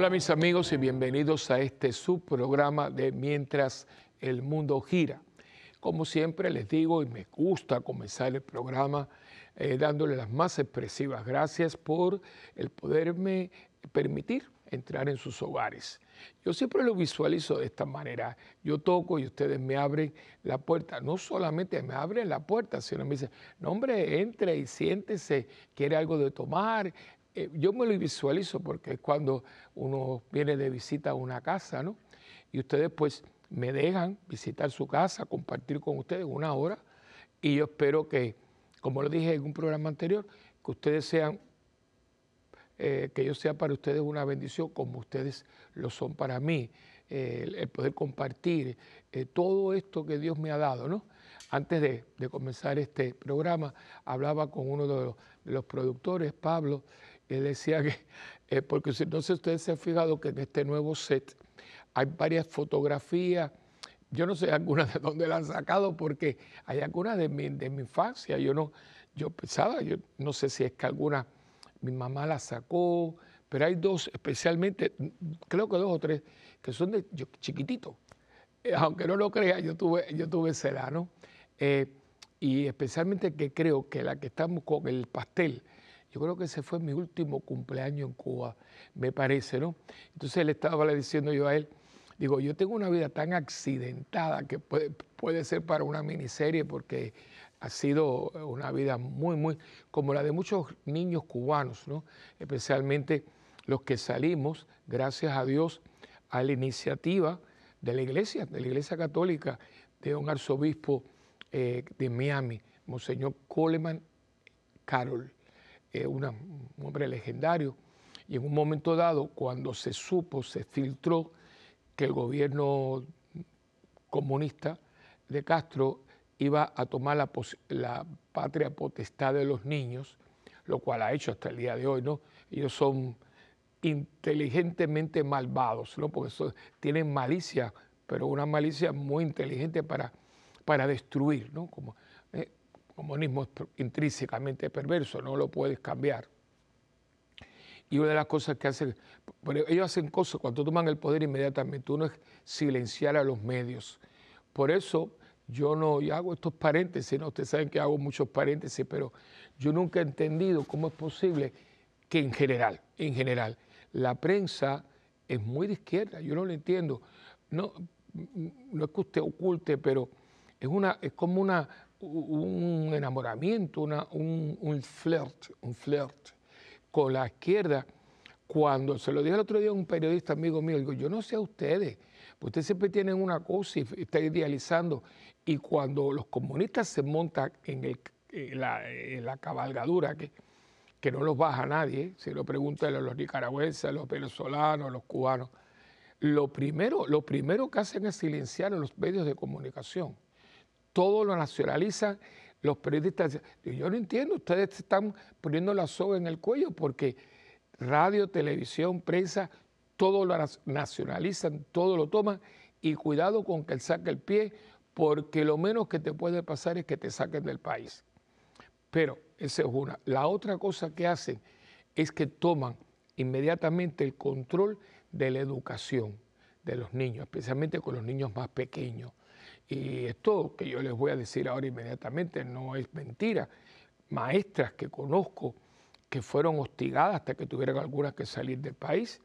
Hola mis amigos y bienvenidos a este subprograma de Mientras el Mundo Gira. Como siempre les digo y me gusta comenzar el programa dándoles eh, dándole las más expresivas gracias por el poderme permitir entrar en sus hogares. Yo siempre lo visualizo de esta manera. Yo toco y ustedes me abren la puerta. No solamente me abren la puerta, sino me dicen, no hombre, entre y siéntese, quiere algo de tomar, eh, yo me lo visualizo porque es cuando uno viene de visita a una casa, ¿no? Y ustedes pues me dejan visitar su casa, compartir con ustedes una hora y yo espero que, como lo dije en un programa anterior, que ustedes sean, eh, que yo sea para ustedes una bendición como ustedes lo son para mí, el, poder compartir eh, todo esto que Dios me ha dado, ¿no? Antes de, comenzar este programa, hablaba con uno de los productores, Pablo, él decía que, eh, porque si no sé si ustedes se han fijado que en este nuevo set hay varias fotografías, yo no sé algunas de dónde la han sacado, porque hay algunas de mi, de mi infancia, yo no, yo pensaba, yo no sé si es que alguna, mi mamá la sacó, pero hay dos especialmente, creo que dos o tres, que son de yo, eh, aunque no lo crea, yo tuve, yo tuve celano. Eh, y especialmente que creo que la que estamos con el pastel, yo creo que ese fue mi último cumpleaños en Cuba, me parece, ¿no? Entonces él estaba le diciendo yo a él, digo, yo tengo una vida tan accidentada que puede, ser para una miniserie porque ha sido una vida muy, muy, como la de muchos niños cubanos, ¿no? Especialmente los que salimos, gracias a Dios, a la iniciativa de la Iglesia, de la Iglesia Católica, de un arzobispo eh, de Miami, Monseñor Coleman Carroll es eh, un hombre legendario, y en un momento dado, cuando se supo, se filtró que el gobierno comunista de Castro iba a tomar la, la patria potestad de los niños, lo cual ha hecho hasta el día de hoy, ¿no? Ellos son inteligentemente malvados, ¿no? Porque eso, tienen malicia, pero una malicia muy inteligente para, para destruir, ¿no? Como, eh, comunismo es intrínsecamente perverso, no lo puedes cambiar. Y una de las cosas que hacen, ellos hacen cosas, cuando toman el poder inmediatamente, uno es silenciar a los medios. Por eso yo no hago estos paréntesis, ¿no? ustedes saben que hago muchos paréntesis, pero yo nunca he entendido cómo es posible que en general, en general, la prensa es muy de izquierda, yo no lo entiendo. No, no es que usted oculte, pero es, una, es como una un enamoramiento, una, un, flirt, un flirt con la izquierda. Cuando se lo dije el otro día a un periodista amigo mío, yo no sé a ustedes, pues ustedes siempre tienen una cosa y están idealizando. Y cuando los comunistas se montan en, la, cabalgadura, que, que no los baja nadie, ¿eh? si lo preguntan a los nicaragüenses, a los venezolanos, a los cubanos, lo primero, lo primero que hacen es silenciar a los medios de comunicación todo lo nacionalizan. Los periodistas dicen, yo no entiendo, ustedes están poniendo la soga en el cuello porque radio, televisión, prensa, todo lo nacionalizan, todo lo toman y cuidado con que él saque el pie porque lo menos que te puede pasar es que te saquen del país. Pero esa es una. La otra cosa que hacen es que toman inmediatamente el control de la educación de los niños, especialmente con los niños más pequeños. Y esto que yo les voy a decir ahora inmediatamente no es mentira. Maestras que conozco que fueron hostigadas hasta que tuvieron algunas que salir del país,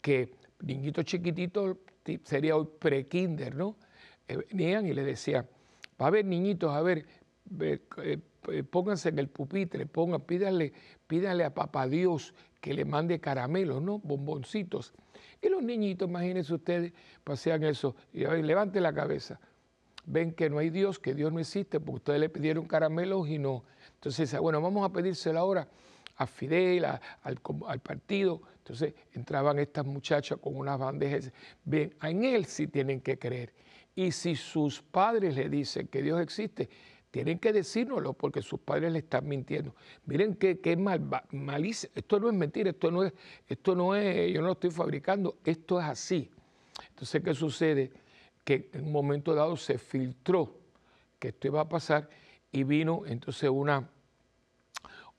que niñitos chiquititos, sería hoy pre-kinder, ¿no? Eh, venían y les decían, va a ver niñitos, a ver, eh, eh, pónganse en el pupitre, pídanle, pídanle a papá Dios que le mande caramelos, ¿no? Bomboncitos. Y los niñitos, imagínense ustedes, pasean eso, y a ver, levante la cabeza, ven que no hay Dios, que Dios no existe, porque ustedes le pidieron caramelos y no. Entonces bueno, vamos a pedírselo ahora a Fidel, al, partido. Entonces entraban estas muchachas con unas bandejas. Ven, en él sí tienen que creer. Y si sus padres le dicen que Dios existe, tienen que decírnoslo porque sus padres le están mintiendo. Miren qué, qué malicia. Esto no es mentira, esto no es, esto no es, yo no lo estoy fabricando, esto es así. Entonces, ¿qué sucede? que en un momento dado se filtró que esto iba a pasar y vino entonces una,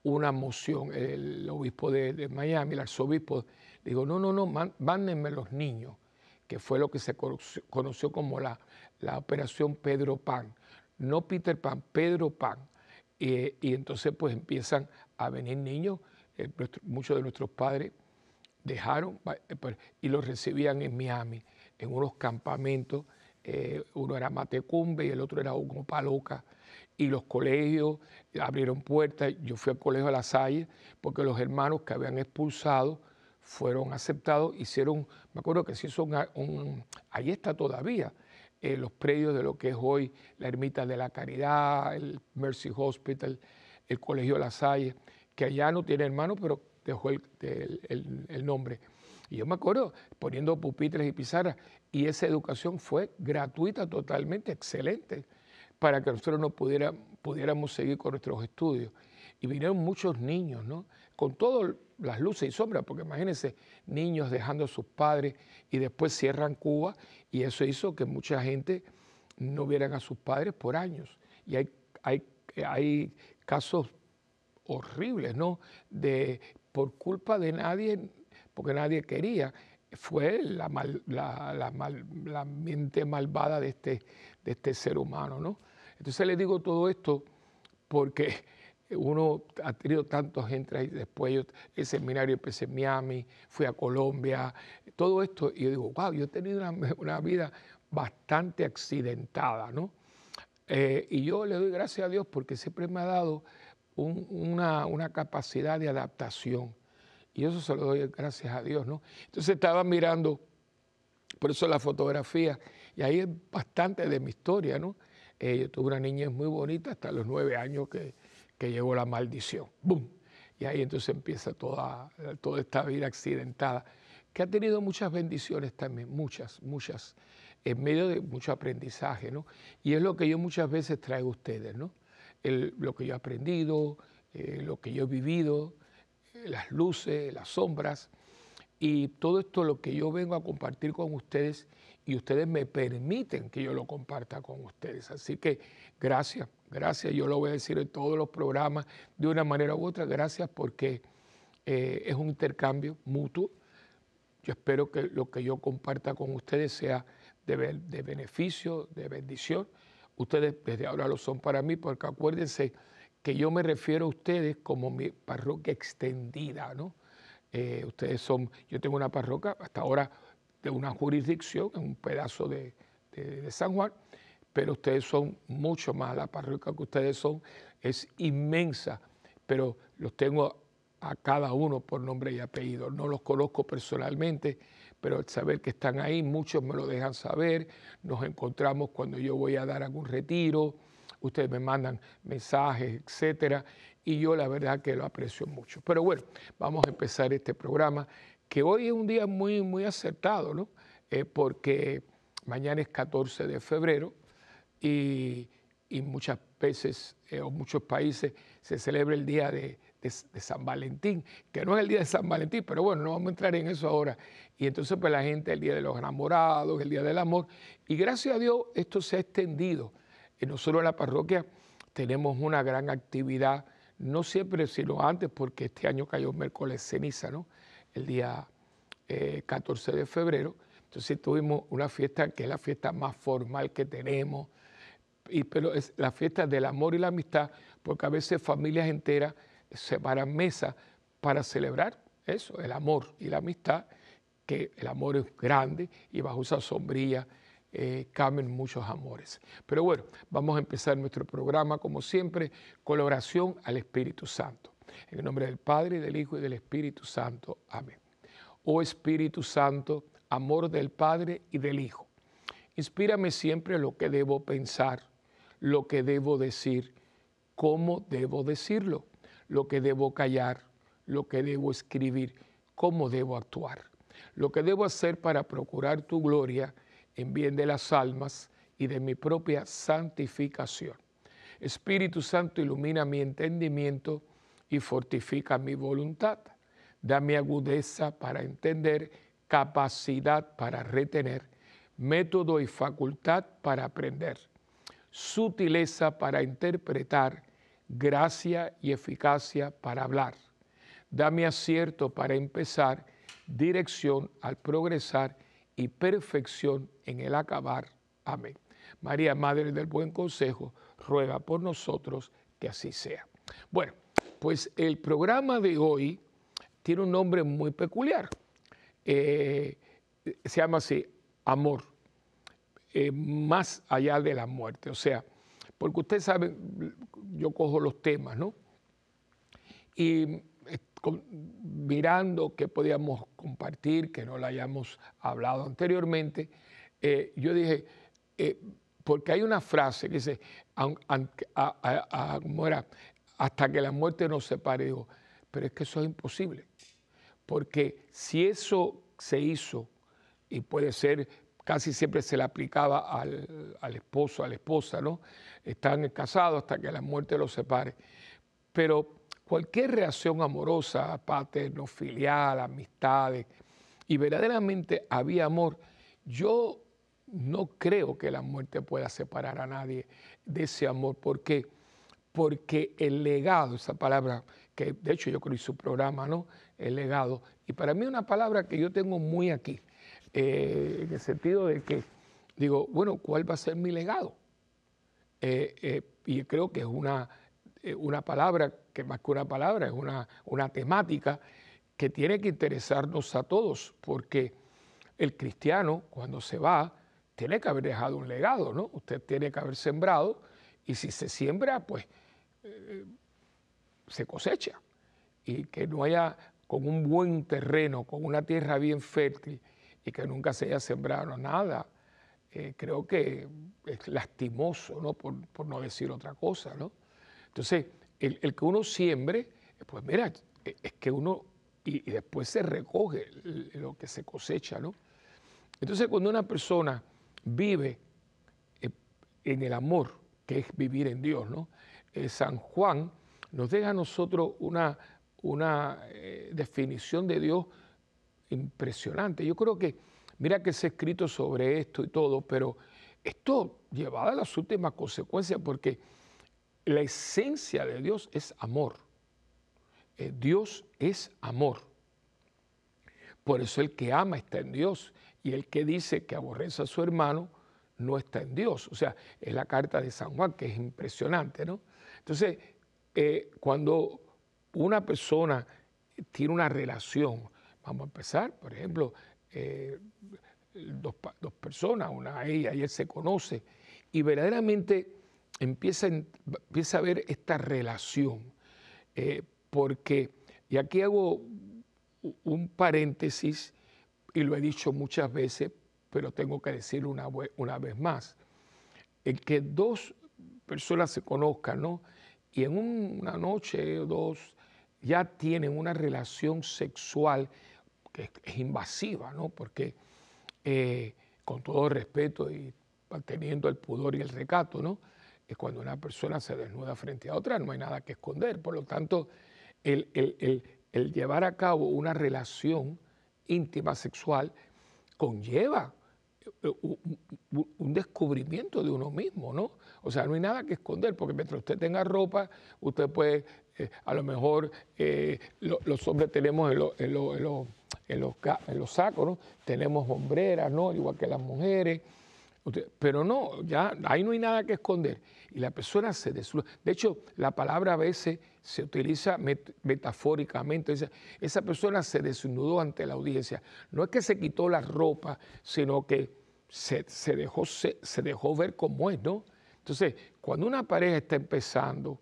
una moción, el obispo de, Miami, el arzobispo, dijo, no, no, no, mándenme los niños, que fue lo que se conoció, como la, la, operación Pedro Pan, no Peter Pan, Pedro Pan. Y, entonces pues empiezan a venir niños, eh, muchos de nuestros padres dejaron eh, pues, y los recibían en Miami en unos campamentos, eh, uno era Matecumbe y el otro era Hugo Paloca, y los colegios abrieron puertas, yo fui al colegio de La Salle, porque los hermanos que habían expulsado fueron aceptados, hicieron, me acuerdo que se hizo un, ahí está todavía, eh, los predios de lo que es hoy la Ermita de la Caridad, el Mercy Hospital, el Colegio de La Salle, que allá no tiene hermano, pero dejó el, el nombre. Y yo me acuerdo poniendo pupitres y pizarras, y esa educación fue gratuita, totalmente excelente, para que nosotros no pudiéramos seguir con nuestros estudios. Y vinieron muchos niños, ¿no? Con todas las luces y sombras, porque imagínense, niños dejando a sus padres y después cierran Cuba, y eso hizo que mucha gente no vieran a sus padres por años. Y hay, hay, hay casos horribles, ¿no? De por culpa de nadie porque nadie quería, fue la, mente malvada de este, de este ser humano. ¿no? Entonces le digo todo esto porque uno ha tenido tantos gente después yo, el seminario empecé en Miami, fui a Colombia, todo esto, y yo digo, wow, yo he tenido una, vida bastante accidentada, ¿no? Eh, y yo le doy gracias a Dios porque siempre me ha dado una, una, capacidad de adaptación. Y eso se lo doy gracias a Dios, ¿no? Entonces estaba mirando, por eso la fotografía, y ahí es bastante de mi historia, ¿no? Eh, yo tuve una niñez muy bonita hasta los nueve años que, que llegó la maldición. ¡Bum! Y ahí entonces empieza toda, toda esta vida accidentada, que ha tenido muchas bendiciones también, muchas, muchas, en medio de mucho aprendizaje, ¿no? Y es lo que yo muchas veces traigo a ustedes, ¿no? lo que yo he aprendido, eh, lo que yo he vivido, las luces, las sombras. Y todo esto lo que yo vengo a compartir con ustedes y ustedes me permiten que yo lo comparta con ustedes. Así que gracias, gracias. Yo lo voy a decir en todos los programas de una manera u otra. Gracias porque eh, es un intercambio mutuo. Yo espero que lo que yo comparta con ustedes sea de, de beneficio, de bendición. Ustedes desde ahora lo son para mí porque acuérdense que yo me refiero a ustedes como mi parroquia extendida, ¿no? Eh, ustedes son, yo tengo una parroquia hasta ahora de una jurisdicción, en un pedazo de, San Juan, pero ustedes son mucho más, la parroquia que ustedes son es inmensa, pero los tengo a cada uno por nombre y apellido. No los conozco personalmente, pero al saber que están ahí, muchos me lo dejan saber, nos encontramos cuando yo voy a dar algún retiro, ustedes me mandan mensajes, etcétera, y yo la verdad que lo aprecio mucho. Pero bueno, vamos a empezar este programa, que hoy es un día muy, muy acertado, ¿no? Eh, porque mañana es 14 de febrero y, y muchas veces eh, o muchos países se celebra el día de, de, San Valentín, que no es el día de San Valentín, pero bueno, no vamos a entrar en eso ahora. Y entonces pues la gente, el día de los enamorados, el día del amor, y gracias a Dios esto se ha extendido y nosotros en la parroquia tenemos una gran actividad, no siempre, sino antes, porque este año cayó miércoles ceniza, ¿no? El día 14 eh, de febrero. Entonces tuvimos una fiesta que es la fiesta más formal que tenemos, y, pero es la fiesta del amor y la amistad, porque a veces familias enteras se separan mesas para celebrar eso, el amor y la amistad, que el amor es grande y bajo esa sombrilla eh, muchos amores. Pero bueno, vamos a empezar nuestro programa como siempre con la oración al Espíritu Santo. En el nombre del Padre, del Hijo y del Espíritu Santo. Amén. Oh Espíritu Santo, amor del Padre y del Hijo. Inspírame siempre lo que debo pensar, lo que debo decir, cómo debo decirlo, lo que debo callar, lo que debo escribir, cómo debo actuar, lo que debo hacer para procurar tu gloria en bien de las almas y de mi propia santificación. Espíritu Santo, ilumina mi entendimiento y fortifica mi voluntad. Dame agudeza para entender, capacidad para retener, método y facultad para aprender, sutileza para interpretar, gracia y eficacia para hablar. Dame acierto para empezar, dirección al progresar y perfección en el acabar. Amén. María, Madre del Buen Consejo, ruega por nosotros que así sea. Bueno, pues el programa de hoy tiene un nombre muy peculiar. Eh, se llama así, amor, eh, más allá de la muerte. O sea, porque ustedes saben, yo cojo los temas, ¿no? Y mirando qué podíamos compartir, que no lo hayamos hablado anteriormente, eh, yo dije, eh, porque hay una frase que dice, hasta que la muerte nos separe, pero es que eso es imposible, porque si eso se hizo, y puede ser, casi siempre se le aplicaba al, al esposo, a la esposa, ¿no? Están casados hasta que la muerte los separe, pero cualquier reacción amorosa, paterno, filial, amistades, y verdaderamente había amor, yo no creo que la muerte pueda separar a nadie de ese amor. ¿Por qué? Porque el legado, esa palabra que de hecho yo creo en su programa, ¿no? El legado. Y para mí una palabra que yo tengo muy aquí, eh, en el sentido de que digo, bueno, ¿cuál va a ser mi legado? Eh, eh, y creo que es una eh, una palabra, que más que una palabra, es una, temática que tiene que interesarnos a todos, porque el cristiano cuando se va tiene que haber dejado un legado, ¿no? Usted tiene que haber sembrado y si se siembra, pues eh, se cosecha. Y que no haya con un buen terreno, con una tierra bien fértil y que nunca se haya sembrado nada, eh, creo que es lastimoso, ¿no? Por, por no decir otra cosa, ¿no? Entonces, el, que uno siembre, pues mira, e, es que uno, y, después se recoge lo que se cosecha, ¿no? Entonces, cuando una persona vive eh, en el amor, que es vivir en Dios, ¿no? Eh, San Juan nos deja a nosotros una, una eh, definición de Dios impresionante. Yo creo que, mira que se ha escrito sobre esto y todo, pero esto llevado a las últimas consecuencias, porque la esencia de Dios es amor. Eh, Dios es amor. Por eso el que ama está en Dios y el que dice que aborrece a su hermano no está en Dios. O sea, es la carta de San Juan que es impresionante, ¿no? Entonces, eh, cuando una persona tiene una relación, vamos a empezar, por ejemplo, eh, dos, personas, una ella y él se conoce, y verdaderamente empieza, empieza a ver esta relación, eh, porque, y aquí hago un paréntesis, y lo he dicho muchas veces, pero tengo que decirlo una, una vez más, el que dos personas se conozcan, ¿no? Y en una noche o dos ya tienen una relación sexual que es invasiva, ¿no? Porque eh, con todo respeto y manteniendo el pudor y el recato, ¿no? es cuando una persona se desnuda frente a otra, no hay nada que esconder. Por lo tanto, el, llevar a cabo una relación íntima sexual conlleva eh, un descubrimiento de uno mismo, ¿no? O sea, no hay nada que esconder, porque mientras usted tenga ropa, usted puede, eh, a lo mejor eh, los hombres tenemos en, los, sacos, Tenemos hombreras, ¿no? Igual que las mujeres. Pero no, ya ahí no hay nada que esconder. Y la persona se desnudó. De hecho, la palabra a veces se utiliza metafóricamente. Esa, persona se desnudó ante la audiencia. No es que se quitó la ropa, sino que se, dejó, se, dejó ver cómo es, ¿no? Entonces, cuando una pareja está empezando,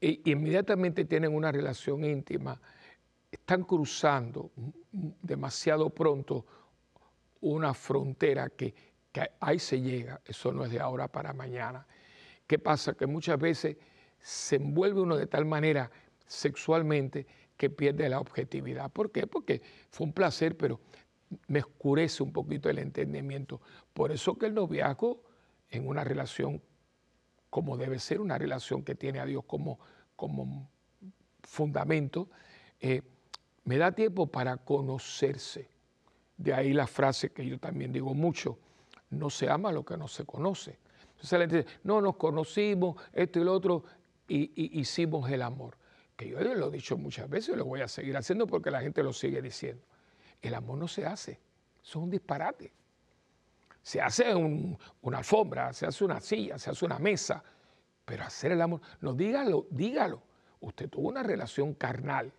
e inmediatamente tienen una relación íntima, están cruzando demasiado pronto una frontera que, ahí se llega, eso no es de ahora para mañana. ¿Qué pasa? Que muchas veces se envuelve uno de tal manera sexualmente que pierde la objetividad. ¿Por qué? Porque fue un placer, pero me oscurece un poquito el entendimiento. Por eso que el noviazgo en una relación como debe ser, una relación que tiene a Dios como, como fundamento, eh, me da tiempo para conocerse, de ahí la frase que yo también digo mucho, no se ama lo que no se conoce. Entonces la gente dice, no nos conocimos, esto y lo otro, y, hicimos el amor. Que yo lo he dicho muchas veces y lo voy a seguir haciendo porque la gente lo sigue diciendo. El amor no se hace, son es un disparate. Se hace una alfombra, se hace una silla, se hace una mesa, pero hacer el amor, no dígalo, dígalo. Usted tuvo una relación carnal,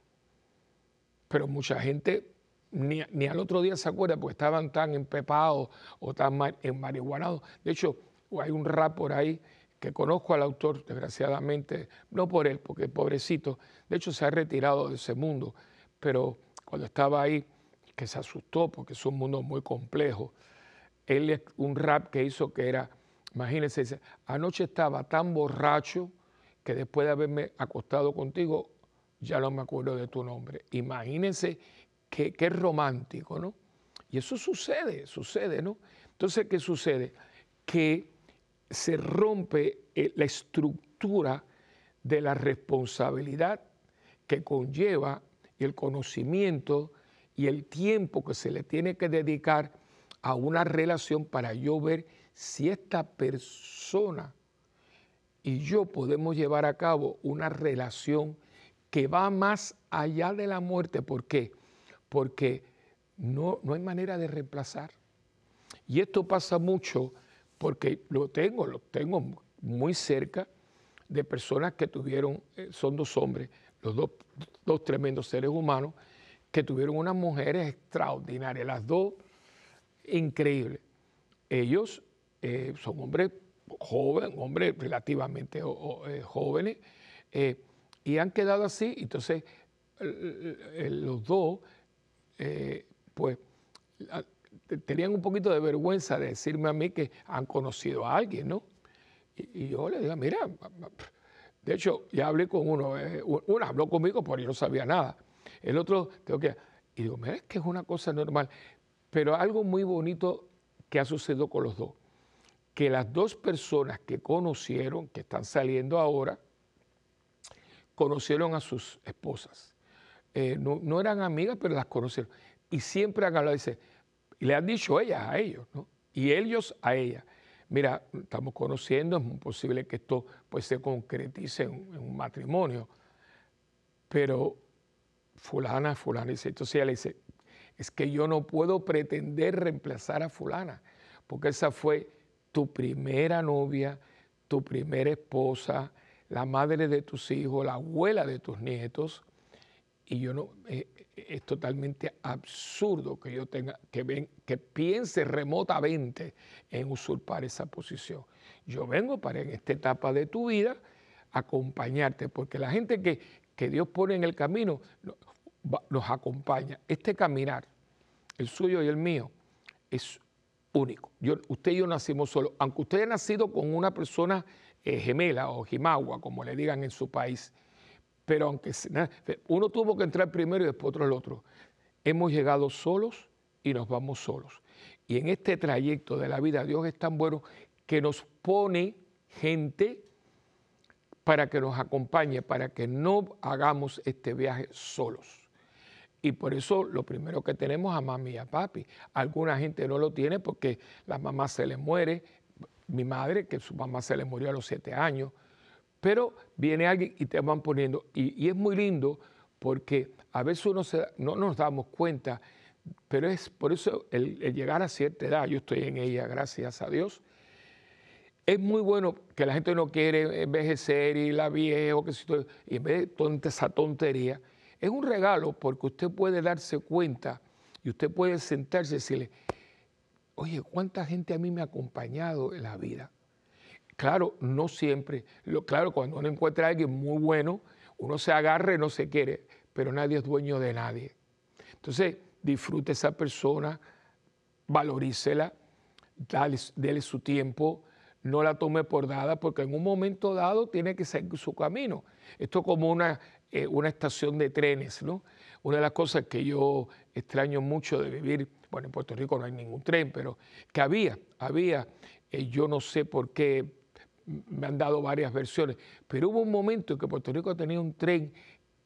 pero mucha gente ni, al otro día se acuerda porque estaban tan empepados o tan marihuanados. De hecho, hay un rap por ahí que conozco al autor, desgraciadamente, no por él, porque pobrecito, de hecho se ha retirado de ese mundo, pero cuando estaba ahí, que se asustó porque es un mundo muy complejo, él es un rap que hizo que era, imagínense, dice, anoche estaba tan borracho que después de haberme acostado contigo, ya no me acuerdo de tu nombre. Imagínense que, es romántico, ¿no? Y eso sucede, sucede, ¿no? Entonces, ¿qué sucede? Que se rompe eh, la estructura de la responsabilidad que conlleva el conocimiento y el tiempo que se le tiene que dedicar a una relación para yo ver si esta persona y yo podemos llevar a cabo una relación que va más allá de la muerte. ¿Por qué? porque no, hay manera de reemplazar. Y esto pasa mucho porque lo tengo, lo tengo muy cerca de personas que tuvieron, eh, son dos hombres, los dos, tremendos seres humanos, que tuvieron unas mujeres extraordinarias, las dos increíbles. Ellos eh, son hombres jóvenes, hombres relativamente eh, jóvenes, y han quedado así. Entonces, los dos eh, pues tenían un poquito de vergüenza de decirme a mí que han conocido a alguien, ¿no? Y, yo le digo, mira, de hecho, ya hablé con uno, eh, uno habló conmigo porque yo no sabía nada. El otro, tengo que, y digo, mira, es que es una cosa normal, pero algo muy bonito que ha sucedido con los dos, que las dos personas que conocieron, que están saliendo ahora, conocieron a sus esposas eh, no, eran amigas, pero las conocieron. Y siempre han hablado, dice, y le han dicho ellas a ellos, ¿no? Y ellos a ella Mira, estamos conociendo, es posible que esto pues, se concretice en, un matrimonio, pero fulana, fulana, dice, entonces ella le dice, es que yo no puedo pretender reemplazar a fulana, porque esa fue tu primera novia, tu primera esposa, la madre de tus hijos, la abuela de tus nietos, y yo no, eh, es totalmente absurdo que yo tenga, que, ven, que piense remotamente en usurpar esa posición. Yo vengo para en esta etapa de tu vida acompañarte, porque la gente que, Dios pone en el camino nos acompaña. Este caminar, el suyo y el mío, es único. Yo, usted y yo nacimos solos, aunque usted haya nacido con una persona eh, gemela o jimagua, como le digan en su país, pero aunque uno tuvo que entrar primero y después otro el otro, hemos llegado solos y nos vamos solos. Y en este trayecto de la vida Dios es tan bueno que nos pone gente para que nos acompañe, para que no hagamos este viaje solos. Y por eso lo primero que tenemos a mamá y a papi. Alguna gente no lo tiene porque la mamá se le muere. Mi madre, que su mamá se le murió a los siete años, pero viene alguien y te van poniendo. Y, es muy lindo porque a veces no nos damos cuenta, pero es por eso el, llegar a cierta edad, yo estoy en ella, gracias a Dios. Es muy bueno que la gente no quiere envejecer y la viejo, que y en vez de toda esa tontería, es un regalo porque usted puede darse cuenta y usted puede sentarse y decirle, oye, ¿cuánta gente a mí me ha acompañado en la vida? Claro, no siempre. claro, cuando uno encuentra a alguien muy bueno, uno se agarre, no se quiere, pero nadie es dueño de nadie. Entonces, disfrute esa persona, valorícela, dale, dele su tiempo, no la tome por dada, porque en un momento dado tiene que seguir su camino. Esto es como una, eh, una estación de trenes, ¿no? Una de las cosas que yo extraño mucho de vivir, bueno, en Puerto Rico no hay ningún tren, pero que había, había, eh, yo no sé por qué me han dado varias versiones, pero hubo un momento en que Puerto Rico tenía un tren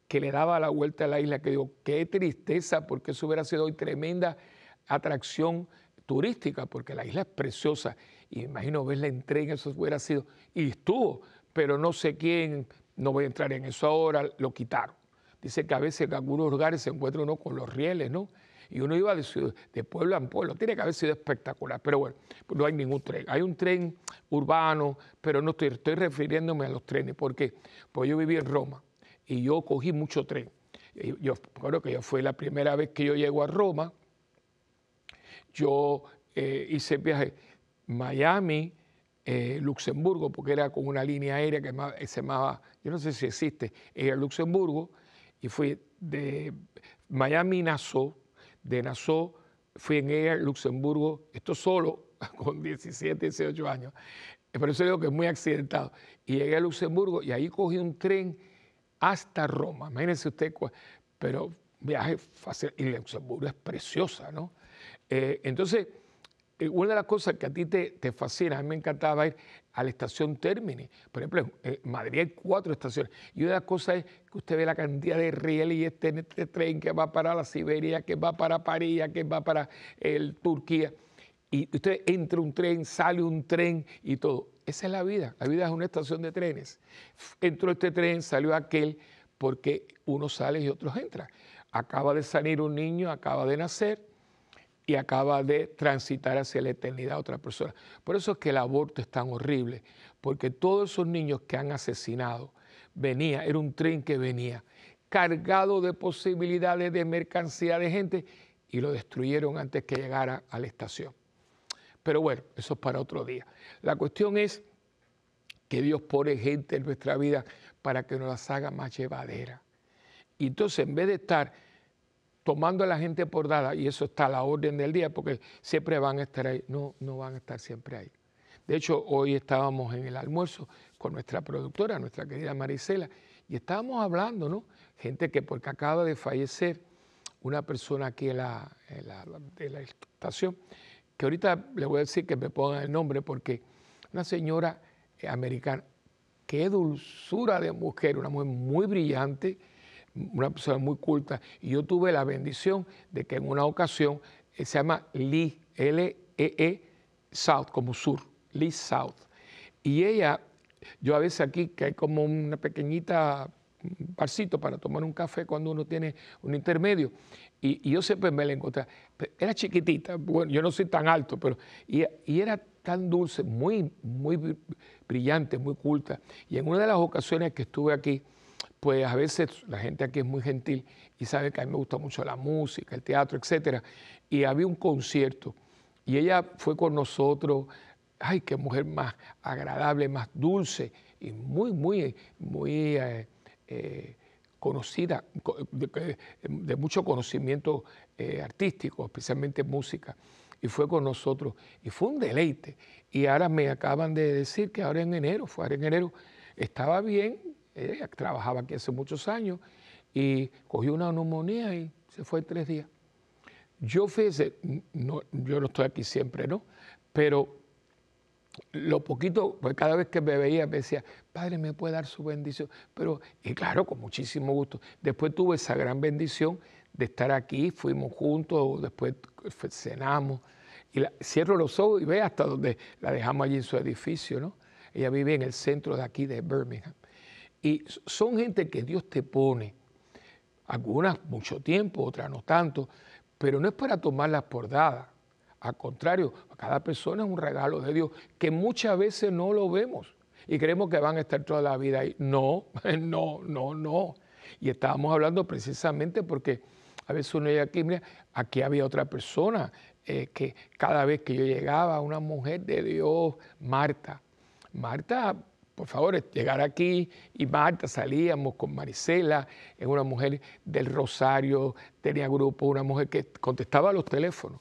que le daba la vuelta a la isla, que digo, qué tristeza, porque eso hubiera sido hoy tremenda atracción turística, porque la isla es preciosa, y imagino verla en tren, eso hubiera sido, y estuvo, pero no sé quién, no voy a entrar en eso ahora, lo quitaron. Dice que a veces en algunos lugares se encuentra uno con los rieles, ¿no? y uno iba de, pueblo en pueblo. Tiene que haber sido espectacular, pero bueno, no hay ningún tren. Hay un tren urbano, pero no estoy, refiriéndome a los trenes. ¿Por qué? Pues yo viví en Roma y yo cogí mucho tren. Yo creo que yo fue la primera vez que yo llego a Roma. Yo eh, hice viaje Miami, eh, Luxemburgo, porque era con una línea aérea que se llamaba, yo no sé si existe, era Luxemburgo, y fui de Miami Nassau, de Nassau, fui en Air Luxemburgo, esto solo con 17, 18 años. Pero eso digo que es muy accidentado. Y llegué a Luxemburgo y ahí cogí un tren hasta Roma. Imagínense usted, pero viaje fácil. Y Luxemburgo es preciosa, ¿no? Eh, entonces, eh, una de las cosas que a ti te, te fascina, a mí me encantaba ir, a la estación Termini. Por ejemplo, en eh, Madrid hay cuatro estaciones. Y una cosa es que usted ve la cantidad de rieles y este, este tren que va para la Siberia, que va para París, que va para el Turquía. Y usted entra un tren, sale un tren y todo. Esa es la vida. La vida es una estación de trenes. Entró este tren, salió aquel, porque uno sale y otros entran. Acaba de salir un niño, acaba de nacer, y acaba de transitar hacia la eternidad a otra persona. Por eso es que el aborto es tan horrible, porque todos esos niños que han asesinado, venía, era un tren que venía, cargado de posibilidades de mercancía de gente, y lo destruyeron antes que llegara a la estación. Pero bueno, eso es para otro día. La cuestión es que Dios pone gente en nuestra vida para que nos las haga más llevadera. Y entonces, en vez de estar tomando a la gente por dada, y eso está a la orden del día, porque siempre van a estar ahí, no, no van a estar siempre ahí. De hecho, hoy estábamos en el almuerzo con nuestra productora, nuestra querida Marisela, y estábamos hablando, ¿no? Gente que porque acaba de fallecer una persona aquí en la, de la estación, que ahorita le voy a decir que me pongan el nombre, porque una señora eh, americana, qué dulzura de mujer, una mujer muy brillante, una persona muy culta, y yo tuve la bendición de que en una ocasión, eh, se llama Lee, l e, e South, como sur, Lee South. Y ella, yo a veces aquí, que hay como una pequeñita barcito para tomar un café cuando uno tiene un intermedio. Y, yo siempre me la encontré. Era chiquitita, bueno, yo no soy tan alto, pero. Y, y, era tan dulce, muy, muy brillante, muy culta. Y en una de las ocasiones que estuve aquí, pues a veces la gente aquí es muy gentil y sabe que a mí me gusta mucho la música, el teatro, etc. Y había un concierto y ella fue con nosotros, ay, qué mujer más agradable, más dulce y muy, muy, muy eh, eh, conocida, eh, de, mucho conocimiento artístico, especialmente música. Y fue con nosotros y fue un deleite. Y ahora me acaban de decir que ahora en enero, fue ahora en enero, estaba bien, ella eh, trabajaba aquí hace muchos años y cogió una neumonía y se fue en tres días. Yo fíjese, no, yo no estoy aquí siempre, ¿no? Pero lo poquito, pues cada vez que me veía me decía, Padre, ¿me puede dar su bendición? Pero, y claro, con muchísimo gusto. Después tuve esa gran bendición de estar aquí, fuimos juntos, después cenamos. Y cierro los ojos y ve hasta donde la dejamos allí en su edificio, ¿no? Ella vive en el centro de aquí de Birmingham. Y son gente que Dios te pone, algunas mucho tiempo, otras no tanto, pero no es para tomarlas por dadas. Al contrario, cada persona es un regalo de Dios que muchas veces no lo vemos y creemos que van a estar toda la vida ahí. No, no, no, no. Y estábamos hablando precisamente porque a veces uno llega aquí, mira, aquí había otra persona eh, que cada vez que yo llegaba, una mujer de Dios, Marta. Marta por favor, llegar aquí. Y Marta, salíamos con Marisela, es una mujer del Rosario, tenía grupo, una mujer que contestaba los teléfonos.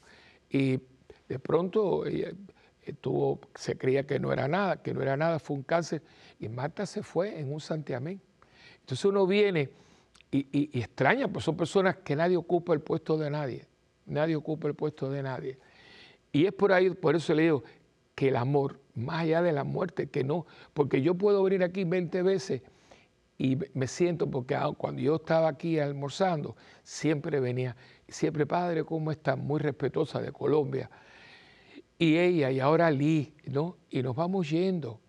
Y de pronto se creía que no era nada, que no era nada, fue un cáncer. Y Marta se fue en un santiamén. Entonces uno viene y, y extraña, pues son personas que nadie ocupa el puesto de nadie. Nadie ocupa el puesto de nadie. Y es por ahí, por eso le digo, que el amor más allá de la muerte, que no, porque yo puedo venir aquí 20 veces y me siento, porque cuando yo estaba aquí almorzando, siempre venía, siempre, padre, ¿cómo está? Muy respetuosa de Colombia. Y ella, y ahora Lee, ¿no? Y nos vamos yendo.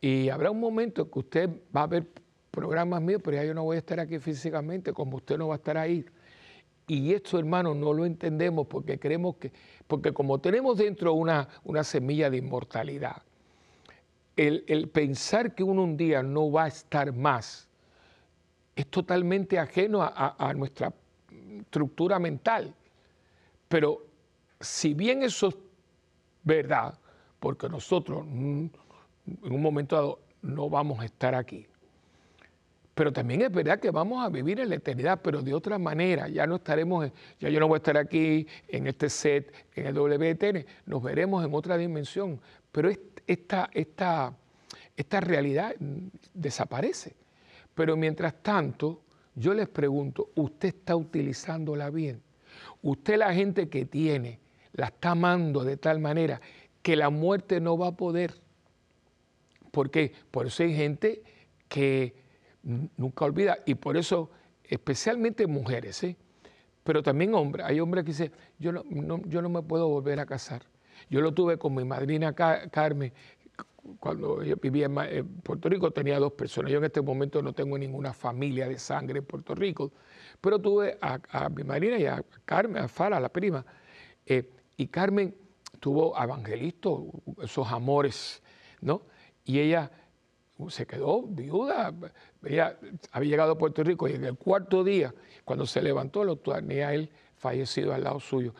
Y habrá un momento que usted va a ver programas míos, pero ya yo no voy a estar aquí físicamente, como usted no va a estar ahí. Y esto, hermano, no lo entendemos porque creemos que porque como tenemos dentro una, semilla de inmortalidad, el, pensar que uno un día no va a estar más es totalmente ajeno a, a nuestra estructura mental. Pero si bien eso es verdad, porque nosotros en un momento dado no vamos a estar aquí, pero también es verdad que vamos a vivir en la eternidad, pero de otra manera. Ya no estaremos, ya yo no voy a estar aquí en este set, en el WTN, nos veremos en otra dimensión. Pero esta, esta, esta realidad desaparece. Pero mientras tanto, yo les pregunto, ¿usted está utilizándola bien? ¿Usted la gente que tiene la está amando de tal manera que la muerte no va a poder? ¿Por qué? Por eso hay gente que nunca olvida. Y por eso, especialmente mujeres, ¿eh? pero también hombres. Hay hombres que dicen, yo no, yo no me puedo volver a casar. Yo lo tuve con mi madrina Carmen, cuando yo vivía en, Puerto Rico tenía dos personas. Yo en este momento no tengo ninguna familia de sangre en Puerto Rico, pero tuve a, mi madrina y a Carmen, a Fara, la prima. Eh, y Carmen tuvo a esos amores, ¿no? Y ella se quedó viuda. Ella había llegado a Puerto Rico y en el cuarto día, cuando se levantó, lo a él fallecido al lado suyo.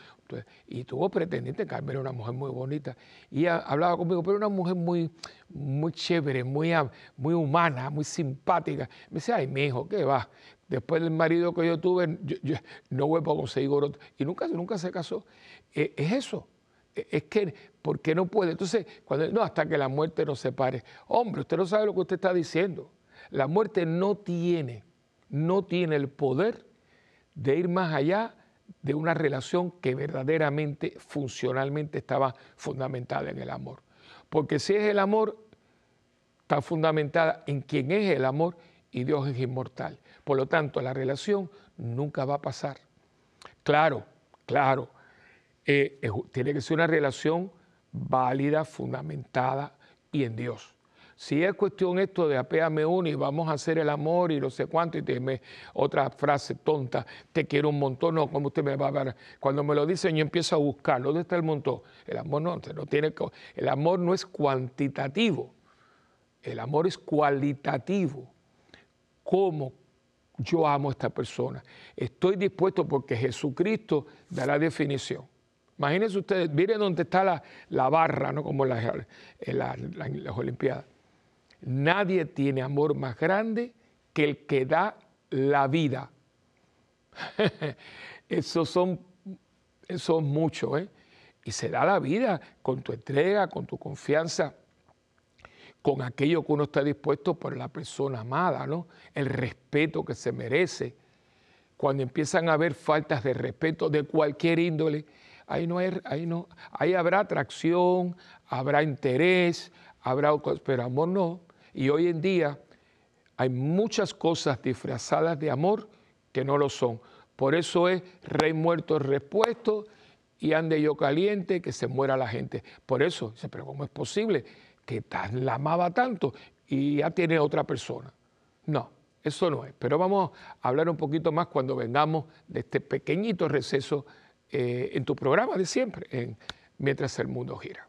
y tuvo pretendiente, Carmen era una mujer muy bonita. Y hablaba conmigo, pero una mujer muy, muy chévere, muy, muy humana, muy simpática. Me decía, ay, mi hijo, ¿qué va? Después del marido que yo tuve, yo, no vuelvo a conseguir otro. Y nunca, nunca se casó. E, es eso. E-, es que, ¿por qué no puede? Entonces, cuando, no, hasta que la muerte nos separe. Hombre, usted no sabe lo que usted está diciendo. La muerte no tiene, no tiene el poder de ir más allá de una relación que verdaderamente, funcionalmente estaba fundamentada en el amor. Porque si es el amor, está fundamentada en quien es el amor y Dios es inmortal. Por lo tanto, la relación nunca va a pasar. Claro, claro eh, tiene que ser una relación válida, fundamentada y en Dios. Si es cuestión esto de apeame uno y vamos a hacer el amor y no sé cuánto, y te otra frase tonta, te quiero un montón, no, como usted me va a ver. Cuando me lo dicen, yo empiezo a buscar, ¿dónde está el montón? El amor no, no tiene, el amor no es cuantitativo, el amor es cualitativo. como Yo amo a esta persona. Estoy dispuesto porque Jesucristo da la definición. Imagínense ustedes, miren dónde está la, barra, ¿no? Como eh, las, Olimpiadas. Nadie tiene amor más grande que el que da la vida. Esos son, eso es mucho, ¿eh? Y se da la vida con tu entrega, con tu confianza, con aquello que uno está dispuesto por la persona amada, ¿no? El respeto que se merece. Cuando empiezan a haber faltas de respeto de cualquier índole, ahí no ahí no, ahí habrá atracción, habrá interés, habrá, pero amor no. Y hoy en día hay muchas cosas disfrazadas de amor que no lo son. Por eso es rey muerto repuesto y ande yo caliente, que se muera la gente. Por eso, pero ¿cómo es posible que tan la amaba tanto y ya tiene otra persona? No, eso no es. Pero vamos a hablar un poquito más cuando vengamos de este pequeñito receso eh, en tu programa de siempre, en Mientras el Mundo Gira.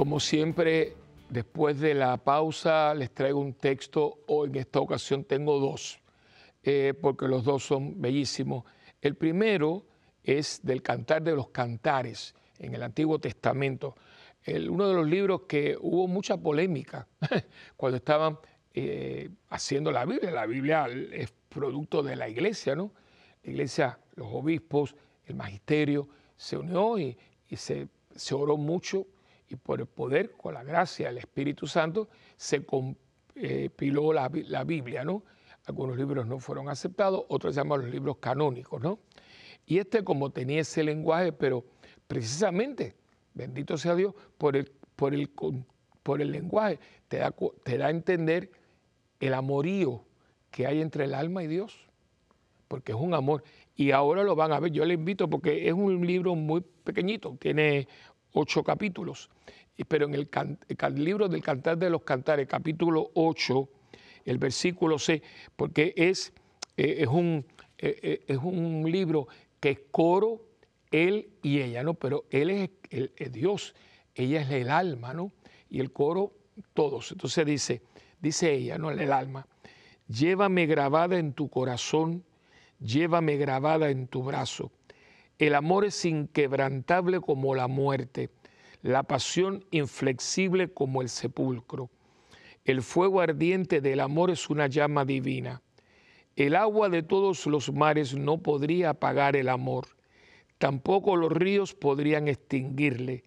Como siempre, después de la pausa les traigo un texto, o en esta ocasión tengo dos, eh, porque los dos son bellísimos. El primero es del Cantar de los Cantares, en el Antiguo Testamento. uno de los libros que hubo mucha polémica cuando estaban eh, haciendo la Biblia. La Biblia es producto de la iglesia, ¿no? La iglesia, los obispos, el magisterio, se unió y, se oró mucho y por el poder, con la gracia del Espíritu Santo, se compiló eh, la, Biblia, ¿no? Algunos libros no fueron aceptados, otros se llaman los libros canónicos, ¿no? Y este como tenía ese lenguaje, pero precisamente, bendito sea Dios, por el, por el, por el lenguaje te da, te da a entender el amorío que hay entre el alma y Dios, porque es un amor. Y ahora lo van a ver, yo le invito porque es un libro muy pequeñito, tiene ocho capítulos, pero en el, libro del Cantar de los Cantares, capítulo 8, el versículo C, porque es, eh, es, un, eh, eh, es un libro que es coro, él y ella, ¿no? Pero él es, Dios, ella es el alma, ¿no? Y el coro, todos. Entonces dice, dice ella, ¿no? El alma, llévame grabada en tu corazón, llévame grabada en tu brazo el amor es inquebrantable como la muerte, la pasión inflexible como el sepulcro. El fuego ardiente del amor es una llama divina. El agua de todos los mares no podría apagar el amor, tampoco los ríos podrían extinguirle.